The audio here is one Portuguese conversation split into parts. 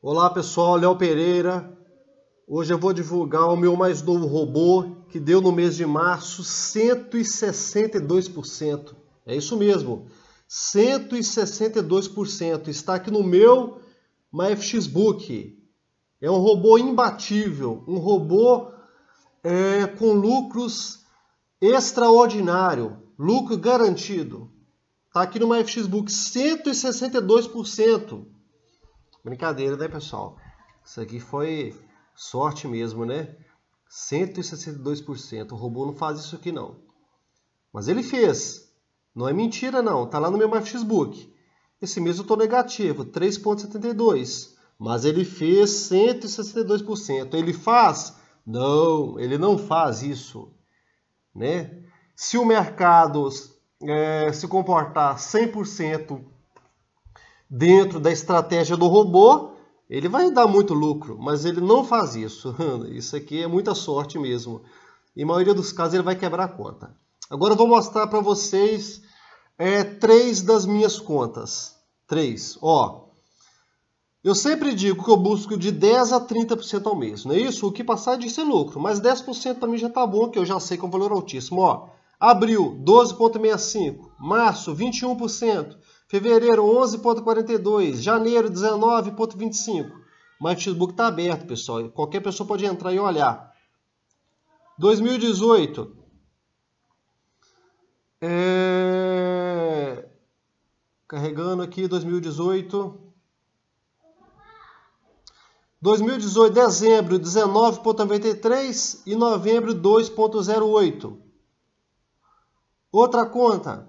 Olá pessoal, Léo Pereira. Hoje eu vou divulgar o meu mais novo robô que deu no mês de março 162%. É isso mesmo, 162%. Está aqui no meu MyFXBook. É um robô imbatível, um robô é, com lucros extraordinário, lucro garantido. Está aqui no MyFXBook 162%. Brincadeira, né, pessoal? Isso aqui foi sorte mesmo, né? 162%. O robô não faz isso aqui, não. Mas ele fez. Não é mentira, não. Está lá no meu Facebook. Esse mês eu estou negativo, 3,72. Mas ele fez 162%. Ele faz? Não, ele não faz isso. Né? Se o mercado é, se comportar 100% dentro da estratégia do robô, ele vai dar muito lucro, mas ele não faz isso. Isso aqui é muita sorte mesmo. E maioria dos casos ele vai quebrar a conta. Agora eu vou mostrar para vocês é, três das minhas contas. Três. Ó, eu sempre digo que eu busco de 10% a 30% ao mês, não é isso? O que passar disso é lucro, mas 10% para mim já está bom, que eu já sei que é um valor altíssimo. Ó, abril, 12,65%, março, 21%, Fevereiro, 11,42. Janeiro, 19,25. Mas o Facebook está aberto, pessoal. Qualquer pessoa pode entrar e olhar. 2018. É... Carregando aqui, 2018. 2018, dezembro 19,93 e novembro 2,08. Outra conta,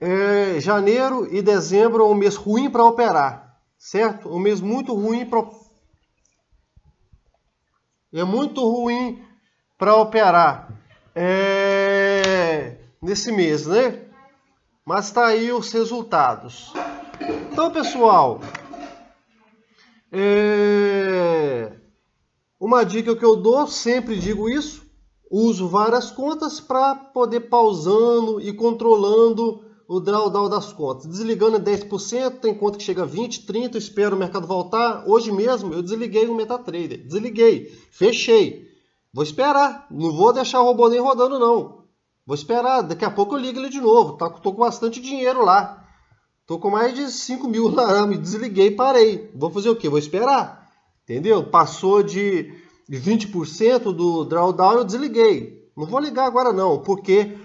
é, janeiro e dezembro é um mês ruim para operar, certo? Um mês muito ruim para é muito ruim para operar é, nesse mês, né? Mas está aí os resultados. Então, pessoal, é, uma dica que eu dou, sempre digo isso, uso várias contas para poder pausando e controlando o drawdown das contas. Desligando em 10%, tem conta que chega a 20, 30, espero o mercado voltar. Hoje mesmo eu desliguei o MetaTrader, desliguei, fechei. Vou esperar, não vou deixar o robô nem rodando não. Vou esperar, daqui a pouco eu ligo ele de novo, tá? Tô com bastante dinheiro lá. Tô com mais de 5 mil na arame, desliguei, parei. Vou fazer o que Vou esperar, entendeu? Passou de 20% do drawdown, eu desliguei. Não vou ligar agora não, porque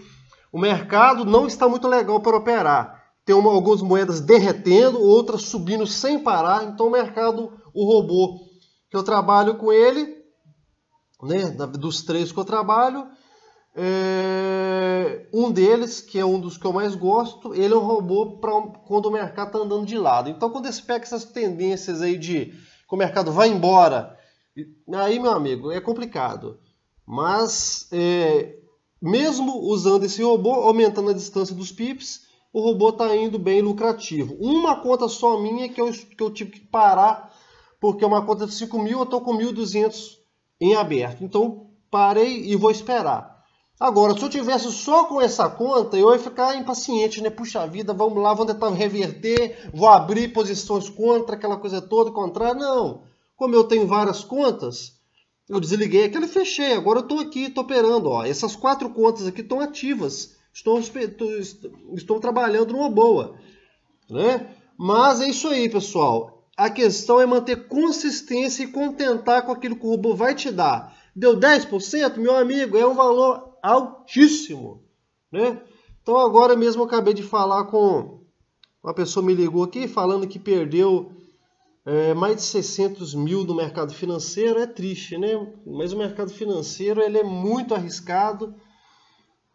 o mercado não está muito legal para operar. Tem uma, algumas moedas derretendo, outras subindo sem parar. Então o mercado, o robô que eu trabalho com ele, né, dos três que eu trabalho, é, um deles, que é um dos que eu mais gosto, ele é um robô para quando o mercado está andando de lado. Então, quando você pega essas tendências aí de que o mercado vai embora, aí, meu amigo, é complicado. Mas é, mesmo usando esse robô, aumentando a distância dos pips, o robô está indo bem lucrativo. Uma conta só minha que eu, que eu tive que parar, porque é uma conta de 5 mil, eu estou com 1.200 em aberto. Então, parei e vou esperar. Agora, se eu tivesse só com essa conta, eu ia ficar impaciente, né? Puxa vida, vamos lá, vamos tentar reverter, vou abrir posições contra, aquela coisa toda, contra. Não! Como eu tenho várias contas, eu desliguei aquela e fechei. Agora eu estou aqui, estou operando. Ó. Essas quatro contas aqui estão ativas. Estou, estou trabalhando numa boa. Né? Mas é isso aí, pessoal. A questão é manter consistência e contentar com aquilo que o robô vai te dar. Deu 10%? Meu amigo, é um valor altíssimo. Né? Então agora mesmo eu acabei de falar com... Uma pessoa me ligou aqui falando que perdeu é, mais de 600 mil no mercado financeiro é triste, né? Mas o mercado financeiro ele é muito arriscado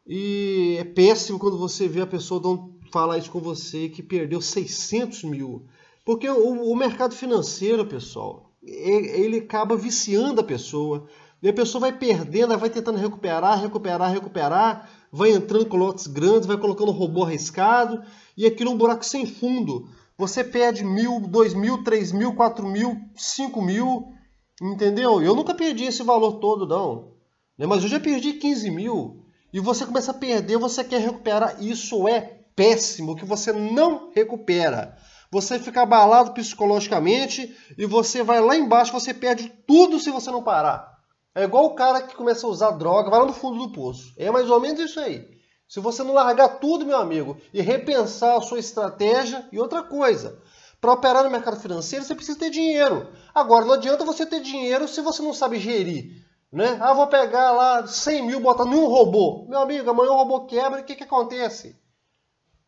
e é péssimo quando você vê a pessoa não falar isso com você que perdeu 600 mil. Porque o, o mercado financeiro, pessoal, ele acaba viciando a pessoa. E a pessoa vai perdendo, vai tentando recuperar, recuperar, recuperar, vai entrando com lotes grandes, vai colocando robô arriscado e aquilo é um buraco sem fundo. Você perde mil, dois mil, três mil, quatro mil, cinco mil, entendeu? Eu nunca perdi esse valor todo, não. Né? Mas eu já perdi 15 mil. E você começa a perder, você quer recuperar. Isso é péssimo, que você não recupera. Você fica abalado psicologicamente e você vai lá embaixo, você perde tudo se você não parar. É igual o cara que começa a usar droga, vai lá no fundo do poço. É mais ou menos isso aí. Se você não largar tudo, meu amigo, e repensar a sua estratégia e outra coisa, para operar no mercado financeiro você precisa ter dinheiro. Agora, não adianta você ter dinheiro se você não sabe gerir. Né? Ah, vou pegar lá 100 mil, botar num robô. Meu amigo, amanhã o robô quebra, o que, que acontece?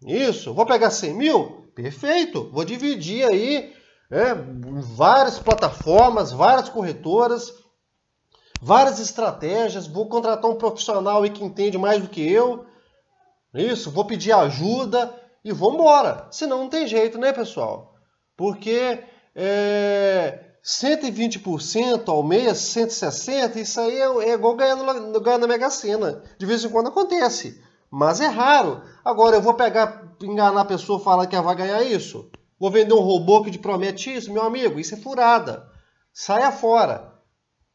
Isso, vou pegar 100 mil? Perfeito, vou dividir aí é, várias plataformas, várias corretoras, várias estratégias. Vou contratar um profissional aí que entende mais do que eu é isso, vou pedir ajuda e vou embora. Senão não tem jeito, né, pessoal? Porque é, 120% ao mês, 160%, isso aí é, é igual ganhar, na Mega Sena. De vez em quando acontece, mas é raro. Agora, eu vou pegar, enganar a pessoa falar que ela vai ganhar isso. Vou vender um robô que te promete isso, meu amigo, isso é furada. Saia fora.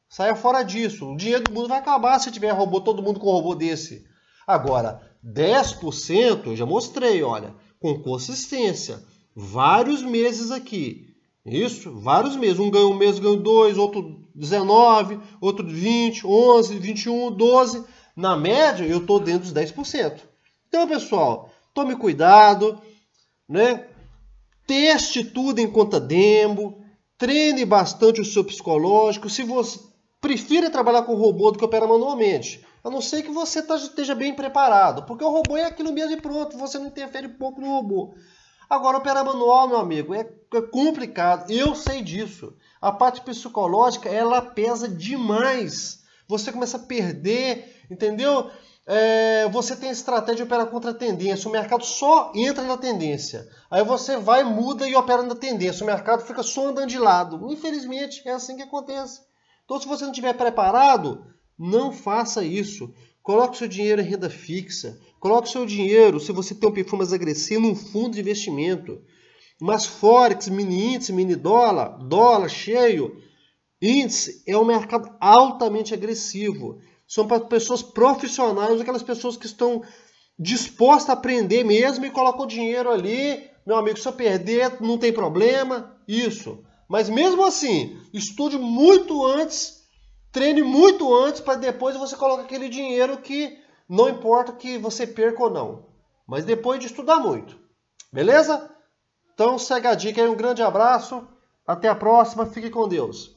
Saia fora disso. O dinheiro do mundo vai acabar se tiver robô, todo mundo com robô desse. Agora, 10% eu já mostrei, olha, com consistência, vários meses aqui. Isso, vários meses. Um ganhou um mês, ganhou dois, outro 19, outro 20, 11, 21, 12. Na média, eu estou dentro dos 10%. Então, pessoal, tome cuidado, né? Teste tudo em conta demo, treine bastante o seu psicológico. Se você prefira trabalhar com robô do que operar manualmente, a não ser que você tá, esteja bem preparado. Porque o robô é aquilo mesmo e pronto, você não interfere pouco no robô. Agora, operar manual, meu amigo, é, é complicado. Eu sei disso. A parte psicológica, ela pesa demais. Você começa a perder, entendeu? É, você tem estratégia de operar contra a tendência. O mercado só entra na tendência. Aí você vai, muda e opera na tendência. O mercado fica só andando de lado. Infelizmente, é assim que acontece. Então, se você não estiver preparado, não faça isso. Coloque seu dinheiro em renda fixa. Coloque seu dinheiro, se você tem um perfil mais agressivo, num fundo de investimento. Mas Forex, mini índice, mini dólar, dólar cheio, índice é um mercado altamente agressivo. São para pessoas profissionais, aquelas pessoas que estão dispostas a aprender mesmo e colocam o dinheiro ali. Meu amigo, se eu perder, não tem problema. Isso. Mas mesmo assim, estude muito antes treine muito antes para depois você colocar aquele dinheiro que não importa que você perca ou não. Mas depois de estudar muito. Beleza? Então segue a dica aí, um grande abraço, até a próxima, fique com Deus.